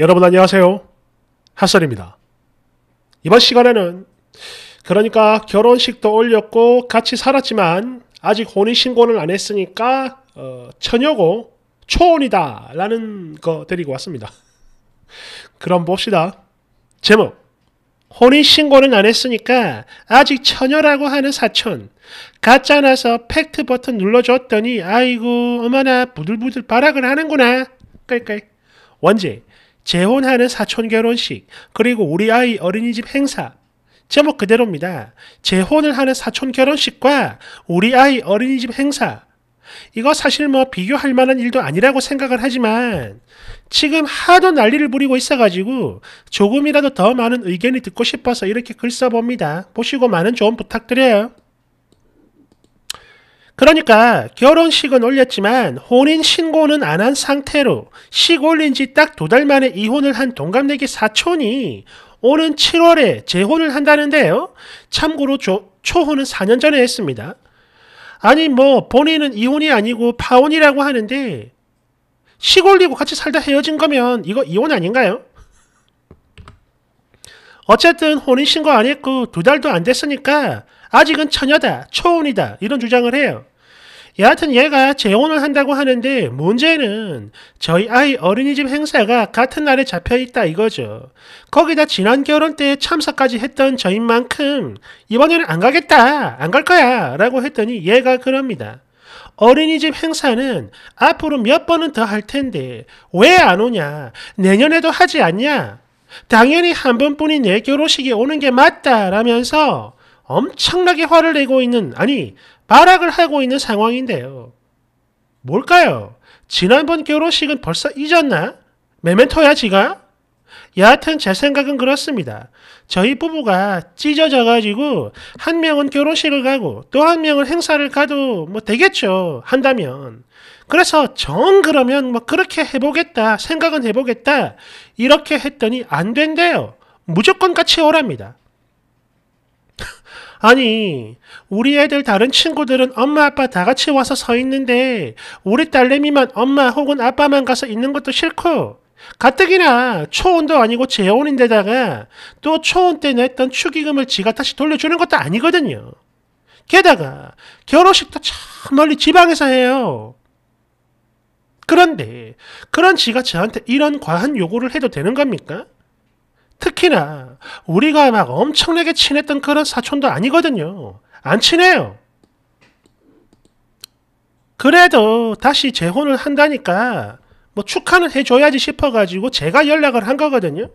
여러분 안녕하세요. 핫설입니다. 이번 시간에는 그러니까 결혼식도 올렸고 같이 살았지만 아직 혼인신고는 안 했으니까 어, 처녀고 초혼이다 라는 거 데리고 왔습니다. 그럼 봅시다. 제목 혼인신고는 안 했으니까 아직 처녀라고 하는 사촌 가짜나서 팩트 버튼 눌러줬더니 아이고 어머나 부들부들 발악을 하는구나 깔깔 원제 재혼하는 사촌 결혼식, 그리고 우리 아이 어린이집 행사. 제목 그대로입니다. 재혼을 하는 사촌 결혼식과 우리 아이 어린이집 행사. 이거 사실 뭐 비교할 만한 일도 아니라고 생각을 하지만 지금 하도 난리를 부리고 있어가지고 조금이라도 더 많은 의견이 듣고 싶어서 이렇게 글 써봅니다. 보시고 많은 조언 부탁드려요. 그러니까 결혼식은 올렸지만 혼인 신고는 안 한 상태로 시골 올린 지 딱 두 달 만에 이혼을 한 동갑내기 사촌이 오는 7월에 재혼을 한다는데요. 참고로 조, 초혼은 4년 전에 했습니다. 아니 뭐 본인은 이혼이 아니고 파혼이라고 하는데 시골리고 같이 살다 헤어진 거면 이거 이혼 아닌가요? 어쨌든 혼인신고 안 했고 두 달도 안 됐으니까 아직은 처녀다, 초혼이다 이런 주장을 해요. 여하튼 얘가 재혼을 한다고 하는데 문제는 저희 아이 어린이집 행사가 같은 날에 잡혀있다 이거죠. 거기다 지난 결혼 때 참석까지 했던 저인만큼 이번에는 안 가겠다, 안 갈 거야 라고 했더니 얘가 그럽니다. 어린이집 행사는 앞으로 몇 번은 더 할 텐데 왜 안 오냐? 내년에도 하지 않냐? 당연히 한 번뿐인 내결혼식이 오는 게 맞다라면서 엄청나게 화를 내고 있는, 아니, 발악을 하고 있는 상황인데요. 뭘까요? 지난번 결혼식은 벌써 잊었나? 메멘토야, 지가? 여하튼 제 생각은 그렇습니다. 저희 부부가 찢어져가지고 한 명은 결혼식을 가고 또 한 명은 행사를 가도 뭐 되겠죠. 한다면. 그래서 정 그러면 뭐 그렇게 해보겠다. 생각은 해보겠다. 이렇게 했더니 안 된대요. 무조건 같이 오랍니다. 아니, 우리 애들 다른 친구들은 엄마 아빠 다 같이 와서 서 있는데 우리 딸내미만 엄마 혹은 아빠만 가서 있는 것도 싫고 가뜩이나 초혼도 아니고 재혼인데다가 또 초혼 때 냈던 축의금을 지가 다시 돌려주는 것도 아니거든요. 게다가 결혼식도 참 멀리 지방에서 해요. 그런데 그런 지가 저한테 이런 과한 요구를 해도 되는 겁니까? 특히나 우리가 막 엄청나게 친했던 그런 사촌도 아니거든요. 안 친해요. 그래도 다시 재혼을 한다니까 뭐 축하는 해줘야지 싶어가지고 제가 연락을 한 거거든요.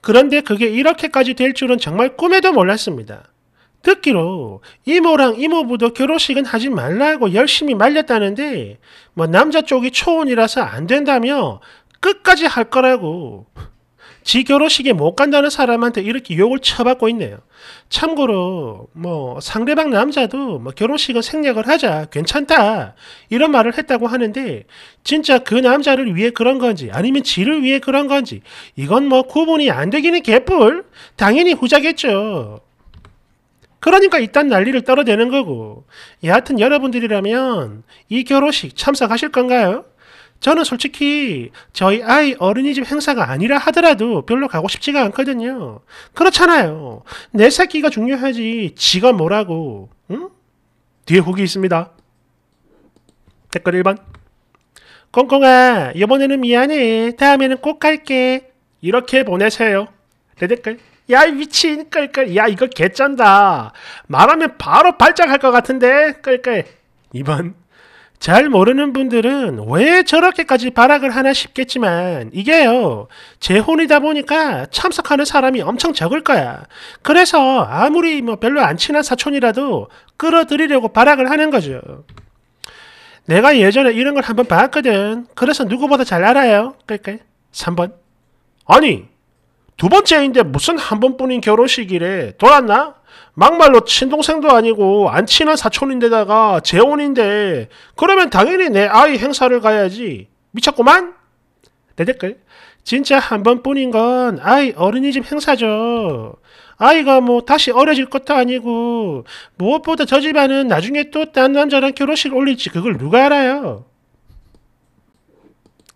그런데 그게 이렇게까지 될 줄은 정말 꿈에도 몰랐습니다. 듣기로 이모랑 이모부도 결혼식은 하지 말라고 열심히 말렸다는데 뭐 남자 쪽이 초혼이라서 안 된다며 끝까지 할 거라고 지 결혼식에 못 간다는 사람한테 이렇게 욕을 쳐받고 있네요. 참고로 뭐 상대방 남자도 뭐 결혼식은 생략을 하자 괜찮다 이런 말을 했다고 하는데 진짜 그 남자를 위해 그런 건지 아니면 지를 위해 그런 건지 이건 뭐 구분이 안 되기는 개뿔 당연히 후자겠죠. 그러니까 이딴 난리를 떨어대는 거고 여하튼 여러분들이라면 이 결혼식 참석하실 건가요? 저는 솔직히 저희 아이 어린이집 행사가 아니라 하더라도 별로 가고 싶지가 않거든요. 그렇잖아요. 내 새끼가 중요하지. 지가 뭐라고. 응? 뒤에 후기 있습니다. 댓글 1번. 꽁꽁아, 이번에는 미안해. 다음에는 꼭 갈게. 이렇게 보내세요. 내 댓글. 야, 이 미친. 끌끌. 야, 이거 개짠다. 말하면 바로 발작할 것 같은데. 끌끌. 2번. 잘 모르는 분들은 왜 저렇게까지 발악을 하나 싶겠지만 이게요 재혼이다 보니까 참석하는 사람이 엄청 적을 거야 그래서 아무리 뭐 별로 안 친한 사촌이라도 끌어들이려고 발악을 하는 거죠 내가 예전에 이런 걸 한번 봤거든 그래서 누구보다 잘 알아요 그러니까 3번 아니 두 번째인데 무슨 한 번뿐인 결혼식이래 돌았나? 막말로 친동생도 아니고 안 친한 사촌인데다가 재혼인데 그러면 당연히 내 아이 행사를 가야지. 미쳤구만? 내 댓글. 진짜 한 번뿐인 건 아이 어린이집 행사죠. 아이가 뭐 다시 어려질 것도 아니고 무엇보다 저 집안은 나중에 또 딴 남자랑 결혼식 올릴지 그걸 누가 알아요.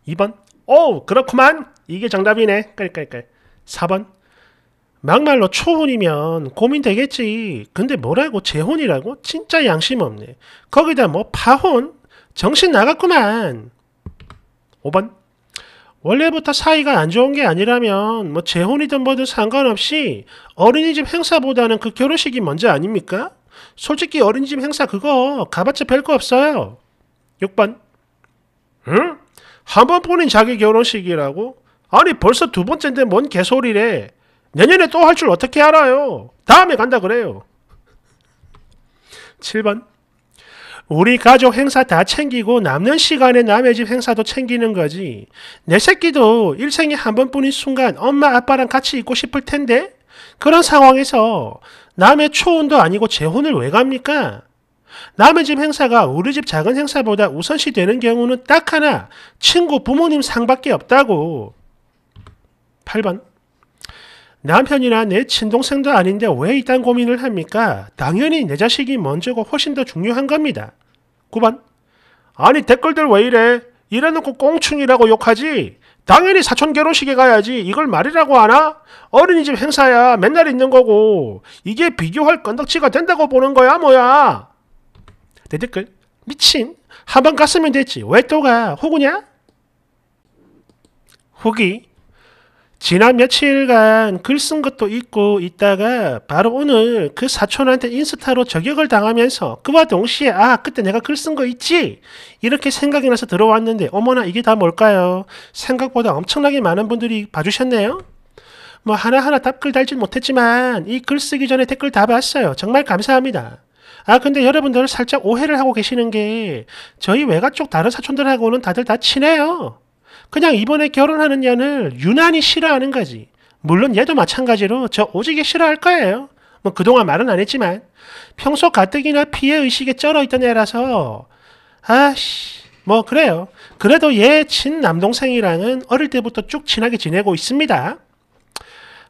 2번. 오 그렇구만. 이게 정답이네. 깔깔깔. 4번. 막말로 초혼이면 고민되겠지. 근데 뭐라고 재혼이라고? 진짜 양심 없네. 거기다 뭐 파혼? 정신 나갔구만. 5번. 원래부터 사이가 안 좋은 게 아니라면 뭐 재혼이든 뭐든 상관없이 어린이집 행사보다는 그 결혼식이 먼저 아닙니까? 솔직히 어린이집 행사 그거 가봤자 별거 없어요. 6번. 응? 한 번뿐인 자기 결혼식이라고? 아니 벌써 두 번째인데 뭔 개소리래. 내년에 또 할 줄 어떻게 알아요? 다음에 간다 그래요. 7번. 우리 가족 행사 다 챙기고 남는 시간에 남의 집 행사도 챙기는 거지. 내 새끼도 일생에 한 번뿐인 순간 엄마 아빠랑 같이 있고 싶을 텐데 그런 상황에서 남의 초혼도 아니고 재혼을 왜 갑니까? 남의 집 행사가 우리 집 작은 행사보다 우선시 되는 경우는 딱 하나 친구 부모님 상밖에 없다고. 8번 남편이나 내 친동생도 아닌데 왜 이딴 고민을 합니까? 당연히 내 자식이 먼저고 훨씬 더 중요한 겁니다. 9번 아니 댓글들 왜 이래? 이래놓고 꽁충이라고 욕하지? 당연히 사촌 결혼식에 가야지 이걸 말이라고 하나? 어린이집 행사야 맨날 있는 거고 이게 비교할 건덕지가 된다고 보는 거야 뭐야? 내 댓글 미친 한 번 갔으면 됐지 왜 또 가? 호구냐? 후기 지난 며칠간 글 쓴 것도 있고 있다가 바로 오늘 그 사촌한테 인스타로 저격을 당하면서 그와 동시에 아 그때 내가 글 쓴 거 있지 이렇게 생각이 나서 들어왔는데 어머나 이게 다 뭘까요? 생각보다 엄청나게 많은 분들이 봐주셨네요. 뭐 하나하나 답글 달진 못했지만 이 글 쓰기 전에 댓글 다 봤어요. 정말 감사합니다. 아 근데 여러분들 살짝 오해를 하고 계시는 게 저희 외가 쪽 다른 사촌들하고는 다들 다 친해요. 그냥 이번에 결혼하는 년을 유난히 싫어하는 거지. 물론 얘도 마찬가지로 저 오지게 싫어할 거예요. 뭐 그동안 말은 안 했지만 평소 가뜩이나 피해의식에 쩔어있던 애라서 아씨 뭐 그래요. 그래도 얘 친 남동생이랑은 어릴 때부터 쭉 친하게 지내고 있습니다.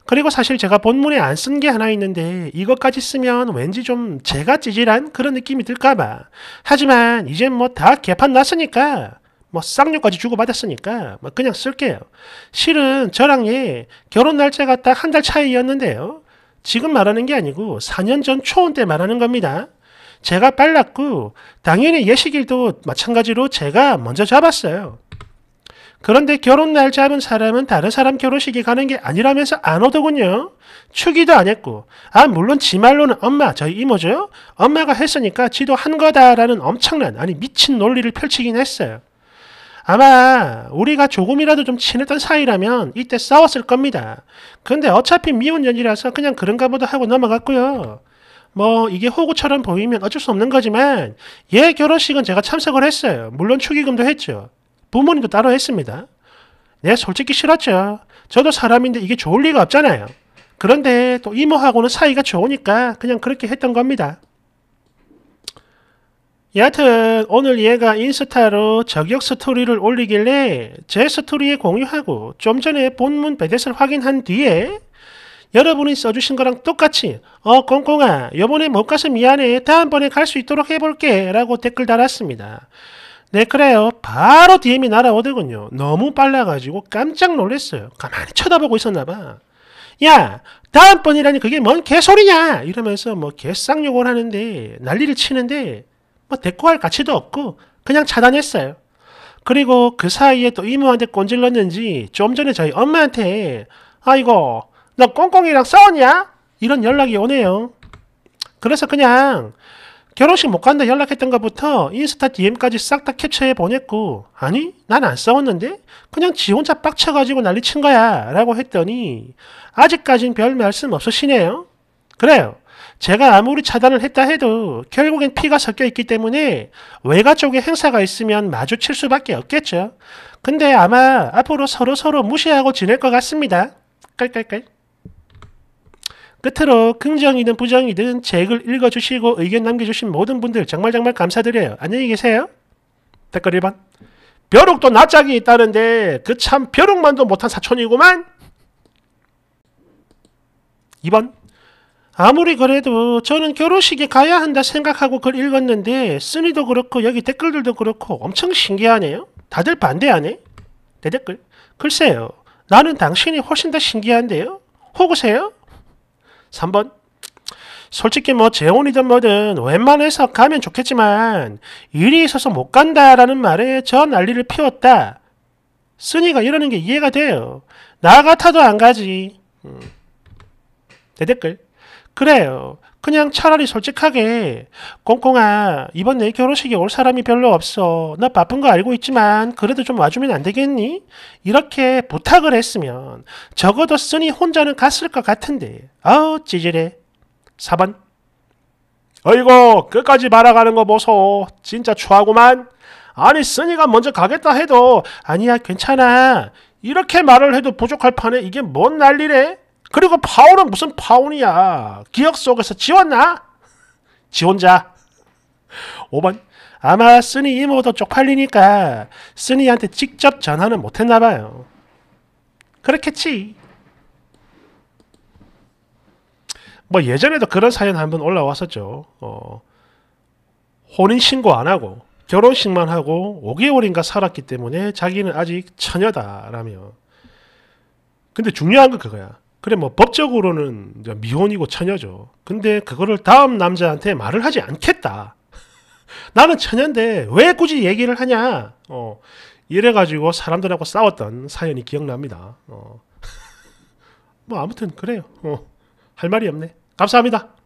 그리고 사실 제가 본문에 안 쓴 게 하나 있는데 이것까지 쓰면 왠지 좀 제가 찌질한 그런 느낌이 들까봐. 하지만 이제뭐 다 개판 났으니까 뭐 쌍욕까지 주고받았으니까 뭐 그냥 쓸게요. 실은 저랑이 결혼 날짜가 딱 한 달 차이였는데요. 지금 말하는 게 아니고 4년 전 초원 때 말하는 겁니다. 제가 빨랐고 당연히 예식일도 마찬가지로 제가 먼저 잡았어요. 그런데 결혼 날 잡은 사람은 다른 사람 결혼식에 가는 게 아니라면서 안 오더군요. 축의도 안 했고, 아 물론 지 말로는 엄마, 저희 이모죠. 엄마가 했으니까 지도 한 거다라는 엄청난 아니 미친 논리를 펼치긴 했어요. 아마 우리가 조금이라도 좀 친했던 사이라면 이때 싸웠을 겁니다. 근데 어차피 미운연이라서 그냥 그런가 보다 하고 넘어갔고요. 뭐 이게 호구처럼 보이면 어쩔 수 없는 거지만 얘 예, 결혼식은 제가 참석을 했어요. 물론 축의금도 했죠. 부모님도 따로 했습니다. 네, 솔직히 싫었죠. 저도 사람인데 이게 좋을 리가 없잖아요. 그런데 또 이모하고는 사이가 좋으니까 그냥 그렇게 했던 겁니다. 여하튼 오늘 얘가 인스타로 저격 스토리를 올리길래 제 스토리에 공유하고 좀 전에 본문 베댓을 확인한 뒤에 여러분이 써주신 거랑 똑같이 어 꽁꽁아 요번에 못 가서 미안해 다음번에 갈 수 있도록 해볼게 라고 댓글 달았습니다. 네 그래요 바로 DM이 날아오더군요. 너무 빨라가지고 깜짝 놀랐어요. 가만히 쳐다보고 있었나봐. 야 다음번이라니 그게 뭔 개소리냐 이러면서 뭐 개쌍욕을 하는데 난리를 치는데 뭐 대꾸할 가치도 없고 그냥 차단했어요. 그리고 그 사이에 또 이모한테 꼰질렀는지 좀 전에 저희 엄마한테 아이고 너 꽁꽁이랑 싸웠냐? 이런 연락이 오네요. 그래서 그냥 결혼식 못 간다 연락했던 것부터 인스타 DM까지 싹 다 캡처해 보냈고 아니 난 안 싸웠는데 그냥 지 혼자 빡쳐가지고 난리 친 거야 라고 했더니 아직까진 별 말씀 없으시네요. 그래요. 제가 아무리 차단을 했다 해도 결국엔 피가 섞여 있기 때문에 외가 쪽에 행사가 있으면 마주칠 수밖에 없겠죠. 근데 아마 앞으로 서로 서로 무시하고 지낼 것 같습니다. 깔깔깔. 끝으로 긍정이든 부정이든 책을 읽어주시고 의견 남겨주신 모든 분들 정말 정말 감사드려요. 안녕히 계세요. 댓글 1번. 벼룩도 낯짝이 있다는데 그 참 벼룩만도 못한 사촌이구만. 2번. 아무리 그래도 저는 결혼식에 가야 한다 생각하고 그걸 읽었는데 쓰니도 그렇고 여기 댓글들도 그렇고 엄청 신기하네요. 다들 반대하네. 대 댓글. 글쎄요. 나는 당신이 훨씬 더 신기한데요. 호구세요? 3번. 솔직히 뭐 재혼이든 뭐든 웬만해서 가면 좋겠지만 일이 있어서 못 간다라는 말에 저 난리를 피웠다. 쓰니가 이러는 게 이해가 돼요. 나 같아도 안 가지. 대 음. 댓글. 그래요. 그냥 차라리 솔직하게 꽁꽁아 이번 내 결혼식에 올 사람이 별로 없어. 나 바쁜 거 알고 있지만 그래도 좀 와주면 안 되겠니? 이렇게 부탁을 했으면 적어도 쓰니 혼자는 갔을 것 같은데 아우 찌질해. 4번 어이고 끝까지 말아가는 거 보소. 진짜 추하구만. 아니 쓰니가 먼저 가겠다 해도 아니야 괜찮아. 이렇게 말을 해도 부족할 판에 이게 뭔 난리래? 그리고 파울은 무슨 파울이야. 기억 속에서 지웠나? 지원자. 5번 아마 쓰니 이모도 쪽팔리니까 쓰니한테 직접 전화는 못했나봐요. 그렇겠지. 뭐 예전에도 그런 사연 한 번 올라왔었죠. 어, 혼인신고 안 하고 결혼식만 하고 5개월인가 살았기 때문에 자기는 아직 처녀다라며. 근데 중요한 건 그거야. 그래 뭐 법적으로는 미혼이고 처녀죠. 근데 그거를 다음 남자한테 말을 하지 않겠다. 나는 처녀인데 왜 굳이 얘기를 하냐? 어, 이래가지고 사람들하고 싸웠던 사연이 기억납니다. 어. 뭐 아무튼 그래요. 어, 할 말이 없네. 감사합니다.